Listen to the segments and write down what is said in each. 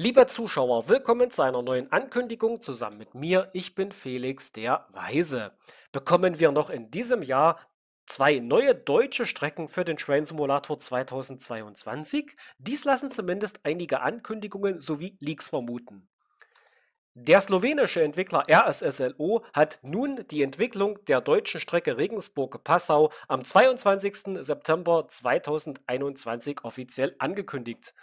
Lieber Zuschauer, willkommen zu einer neuen Ankündigung zusammen mit mir. Ich bin Felix der Weise. Bekommen wir noch in diesem Jahr zwei neue deutsche Strecken für den Train Simulator 2022? Dies lassen zumindest einige Ankündigungen sowie Leaks vermuten. Der slowenische Entwickler RSSLO hat nun die Entwicklung der deutschen Strecke Regensburg-Passau am 22. September 2021 offiziell angekündigt.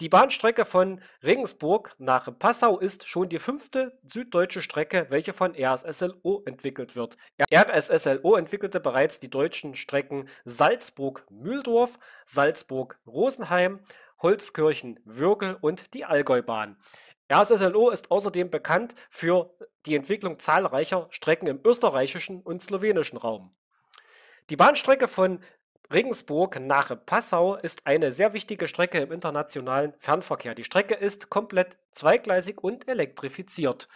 Die Bahnstrecke von Regensburg nach Passau ist schon die fünfte süddeutsche Strecke, welche von RSSLO entwickelt wird. RSSLO entwickelte bereits die deutschen Strecken Salzburg-Mühldorf, Salzburg-Rosenheim, Holzkirchen-Würgel und die Allgäubahn. RSSLO ist außerdem bekannt für die Entwicklung zahlreicher Strecken im österreichischen und slowenischen Raum. Die Bahnstrecke von Regensburg nach Passau ist eine sehr wichtige Strecke im internationalen Fernverkehr. Die Strecke ist komplett zweigleisig und elektrifiziert.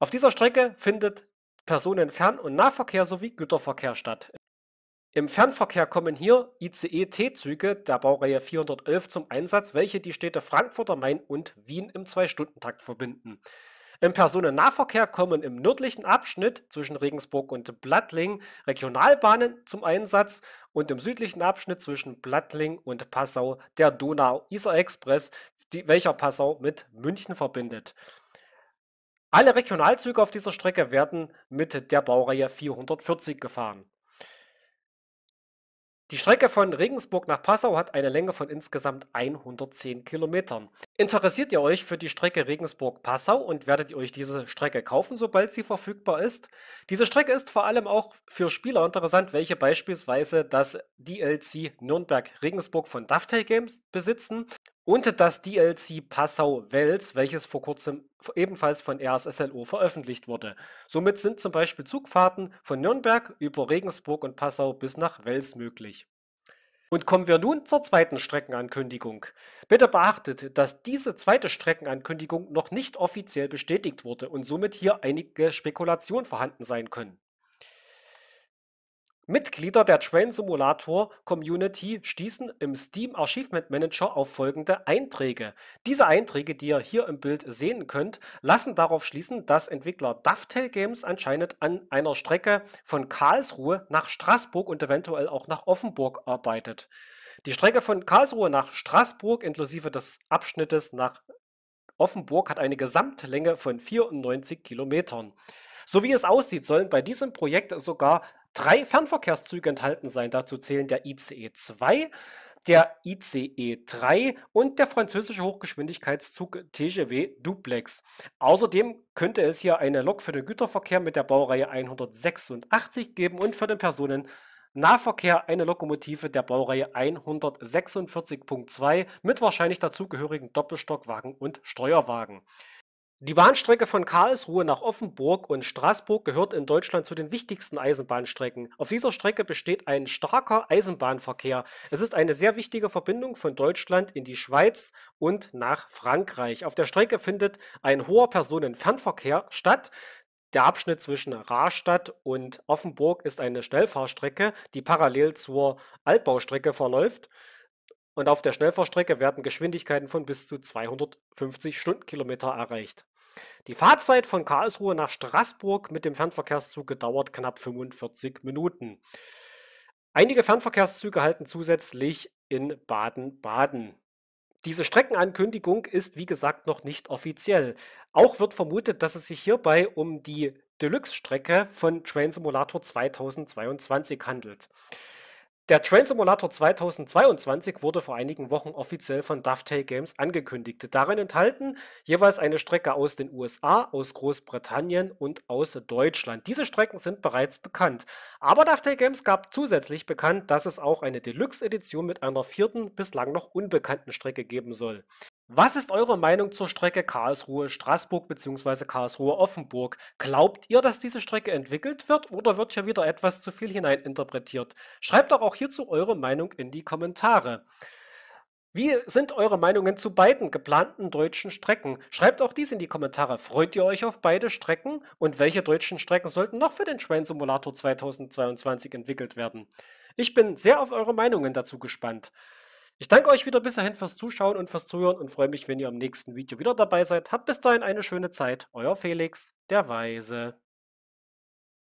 Auf dieser Strecke findet Personenfern- und Nahverkehr sowie Güterverkehr statt. Im Fernverkehr kommen hier ICE-T-Züge der Baureihe 411 zum Einsatz, welche die Städte Frankfurt am Main und Wien im Zwei-Stunden-Takt verbinden. Im Personennahverkehr kommen im nördlichen Abschnitt zwischen Regensburg und Blattling Regionalbahnen zum Einsatz und im südlichen Abschnitt zwischen Blattling und Passau der Donau-Isar-Express, welcher Passau mit München verbindet. Alle Regionalzüge auf dieser Strecke werden mit der Baureihe 440 gefahren. Die Strecke von Regensburg nach Passau hat eine Länge von insgesamt 110 Kilometern. Interessiert ihr euch für die Strecke Regensburg-Passau und werdet ihr euch diese Strecke kaufen, sobald sie verfügbar ist? Diese Strecke ist vor allem auch für Spieler interessant, welche beispielsweise das DLC Nürnberg-Regensburg von Dovetail Games besitzen und das DLC Passau-Wels, welches vor kurzem ebenfalls von RSSLO veröffentlicht wurde. Somit sind zum Beispiel Zugfahrten von Nürnberg über Regensburg und Passau bis nach Wels möglich. Und kommen wir nun zur zweiten Streckenankündigung. Bitte beachtet, dass diese zweite Streckenankündigung noch nicht offiziell bestätigt wurde und somit hier einige Spekulationen vorhanden sein können. Mitglieder der Train Simulator Community stießen im Steam Archivement Manager auf folgende Einträge. Diese Einträge, die ihr hier im Bild sehen könnt, lassen darauf schließen, dass Entwickler Dovetail Games anscheinend an einer Strecke von Karlsruhe nach Straßburg und eventuell auch nach Offenburg arbeitet. Die Strecke von Karlsruhe nach Straßburg inklusive des Abschnittes nach Offenburg hat eine Gesamtlänge von 94 Kilometern. So wie es aussieht, sollen bei diesem Projekt sogar drei Fernverkehrszüge enthalten sein. Dazu zählen der ICE 2, der ICE 3 und der französische Hochgeschwindigkeitszug TGV Duplex. Außerdem könnte es hier eine Lok für den Güterverkehr mit der Baureihe 186 geben und für den Personen Nahverkehr eine Lokomotive der Baureihe 146.2 mit wahrscheinlich dazugehörigen Doppelstockwagen und Steuerwagen. Die Bahnstrecke von Karlsruhe nach Offenburg und Straßburg gehört in Deutschland zu den wichtigsten Eisenbahnstrecken. Auf dieser Strecke besteht ein starker Eisenbahnverkehr. Es ist eine sehr wichtige Verbindung von Deutschland in die Schweiz und nach Frankreich. Auf der Strecke findet ein hoher Personenfernverkehr statt. Der Abschnitt zwischen Rastatt und Offenburg ist eine Schnellfahrstrecke, die parallel zur Altbaustrecke verläuft und auf der Schnellfahrstrecke werden Geschwindigkeiten von bis zu 250 Stundenkilometer erreicht. Die Fahrzeit von Karlsruhe nach Straßburg mit dem Fernverkehrszug dauert knapp 45 Minuten. Einige Fernverkehrszüge halten zusätzlich in Baden-Baden. Diese Streckenankündigung ist, wie gesagt, noch nicht offiziell. Auch wird vermutet, dass es sich hierbei um die Deluxe-Strecke von Train Simulator 2022 handelt. Der Train Simulator 2022 wurde vor einigen Wochen offiziell von Dovetail Games angekündigt. Darin enthalten jeweils eine Strecke aus den USA, aus Großbritannien und aus Deutschland. Diese Strecken sind bereits bekannt. Aber Dovetail Games gab zusätzlich bekannt, dass es auch eine Deluxe-Edition mit einer vierten, bislang noch unbekannten Strecke geben soll. Was ist eure Meinung zur Strecke Karlsruhe-Straßburg bzw. Karlsruhe-Offenburg? Glaubt ihr, dass diese Strecke entwickelt wird oder wird hier wieder etwas zu viel hineininterpretiert? Schreibt doch auch hierzu eure Meinung in die Kommentare. Wie sind eure Meinungen zu beiden geplanten deutschen Strecken? Schreibt auch dies in die Kommentare. Freut ihr euch auf beide Strecken? Und welche deutschen Strecken sollten noch für den Schweinsimulator 2022 entwickelt werden? Ich bin sehr auf eure Meinungen dazu gespannt. Ich danke euch wieder bis dahin fürs Zuschauen und fürs Zuhören und freue mich, wenn ihr im nächsten Video wieder dabei seid. Habt bis dahin eine schöne Zeit. Euer Felix, der Weise.